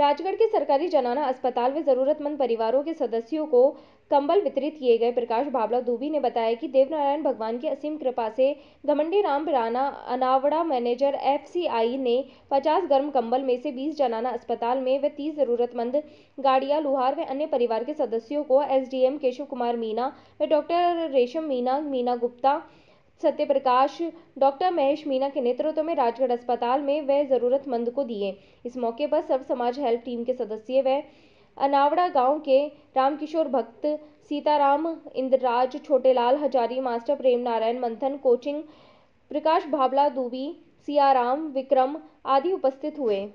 राजगढ़ के सरकारी जनाना अस्पताल में जरूरतमंद परिवारों के सदस्यों को कंबल वितरित किए गए प्रकाश भावला दूबी ने बताया कि देवनारायण भगवान की असीम कृपा से घमंडी राम राणा अनावड़ा मैनेजर एफसीआई ने 50 गर्म कंबल में से 20 जनाना अस्पताल में व 30 जरूरतमंद गाड़िया लुहार व अन्य परिवार के सदस्यों को एसडीएम केशव कुमार मीना व डॉक्टर रेशम मीना मीना गुप्ता सत्य प्रकाश डॉक्टर महेश मीना के नेतृत्व में राजगढ़ अस्पताल में वह ज़रूरतमंद को दिए इस मौके पर सर्व समाज हेल्प टीम के सदस्य व अनावड़ा गांव के रामकिशोर भक्त सीताराम इंद्रराज छोटेलाल हजारी मास्टर प्रेम नारायण मंथन कोचिंग प्रकाश भाबला दूबी सियाराम विक्रम आदि उपस्थित हुए